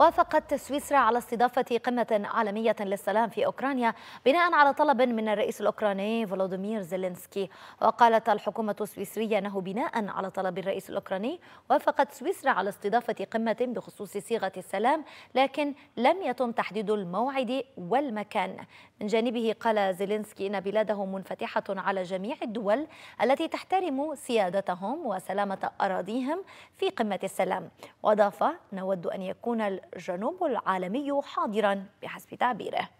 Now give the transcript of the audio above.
وافقت سويسرا على استضافة قمة عالمية للسلام في أوكرانيا بناء على طلب من الرئيس الأوكراني فولوديمير زيلينسكي وقالت الحكومة السويسرية أنه بناء على طلب الرئيس الأوكراني وافقت سويسرا على استضافة قمة بخصوص صيغة السلام لكن لم يتم تحديد الموعد والمكان من جانبه قال زيلينسكي أن بلاده منفتحة على جميع الدول التي تحترم سيادتهم وسلامة أراضيهم في قمة السلام وأضاف نود أن يكون جنوب العالمي حاضرا بحسب تعبيره